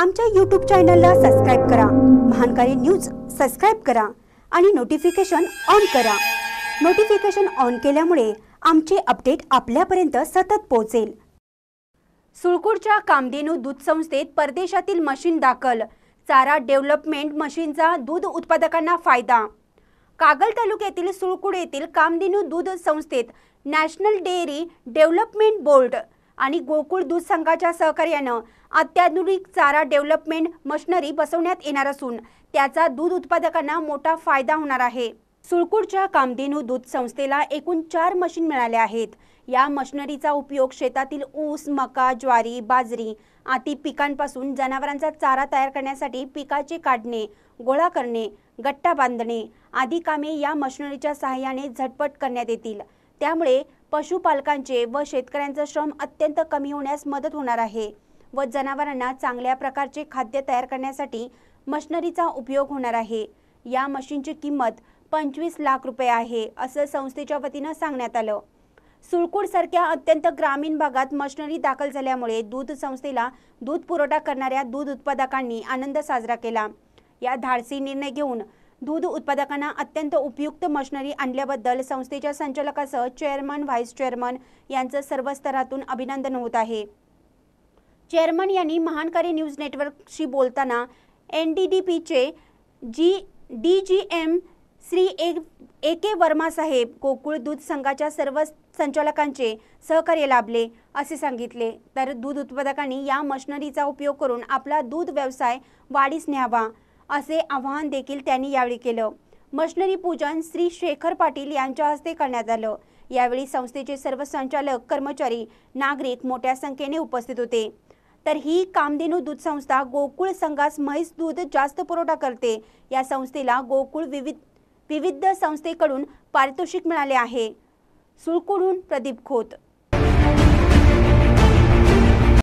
आमच्या यूट्यूब चॅनलला सबस्क्राईब करा महानकारी न्यूज सबस्क्राईब करा आणि नोटिफिकेशन ऑन करा नोटिफिकेशन ऑन केल्यामुळे आमचे अपडेट आपल्यापर्यंत सतत पोहोचेल सुळकूरच्या कामधेनू दूध संस्थेत परदेशातील मशीन दाखल चारा डेव्हलपमेंट मशीनचा दूध उत्पादकांना फायदा कागल तालुक्यातील सुळकूड येथील कामधेनू दूध संस्थेत नॅशनल डेअरी डेव्हलपमेंट बोर्ड आणि गोकुळ दूध संघाच्या सहकार्यानं अत्याधुनिक चारा डेव्हलपमेंट मशिनरी बसवण्यात येणार असून त्याचा दूध उत्पादकांना मोठा फायदा होणार आहे सुळकुडच्या कामधेनू दूध संस्थेला एकूण चार मशीन मिळाल्या आहेत या मशिनरीचा उपयोग शेतातील ऊस मका ज्वारी बाजरी आदी पिकांपासून जनावरांचा चारा तयार करण्यासाठी पिकाचे काढणे गोळा करणे गट्टा बांधणे आदी कामे या मशिनरीच्या सहाय्याने झटपट करण्यात येतील त्यामुळे पशुपालकांचे व शेतकऱ्यांचा श्रम अत्यंत कमी होण्यास मदत होणार आहे व जनावरांना चांगल्या प्रकारचे खाद्य तयार करण्यासाठी मशनरीचा उपयोग होणार आहे या मशीनची किंमत पंचवीस लाख रुपये आहे असं संस्थेच्या वतीनं सांगण्यात आलं सारख्या अत्यंत ग्रामीण भागात मशनरी दाखल झाल्यामुळे दूध संस्थेला दूध पुरवठा करणाऱ्या दूध उत्पादकांनी आनंद साजरा केला या धाडसी निर्णय घेऊन दूध उत्पादकांना अत्यंत उपयुक्त मशिनरी आणल्याबद्दल संस्थेच्या संचालकासह चेअरमन व्हाईस चेअरमन यांचं सर्व स्तरातून अभिनंदन होत आहे चेअरमन यांनी महानकारी न्यूज नेटवर्कशी बोलताना एन डी डी पीचे G D G M Shri A A K Verma साहेब गोकुळ दूध संघाच्या सर्व संचालकांचे सहकार्य लाभले असे सांगितले तर दूध उत्पादकांनी या मशिनरीचा उपयोग करून आपला दूध व्यवसाय वाढीस न्यावा असे आवाहन देखील त्यांनी यावेळी केलं मशनरी पूजन श्री शेखर पाटील यांच्या हस्ते करण्यात आलं यावेळी संस्थेचे सर्व संचालक कर्मचारी नागरिक मोठ्या संख्येने उपस्थित होते तर ही कामधेनू दूध संस्था गोकुळ संघास म्हैस दूध जास्त पुरवठा करते या संस्थेला गोकुळ विविध विविध संस्थेकडून पारितोषिक मिळाले आहे सुळकुडून प्रदीप खोत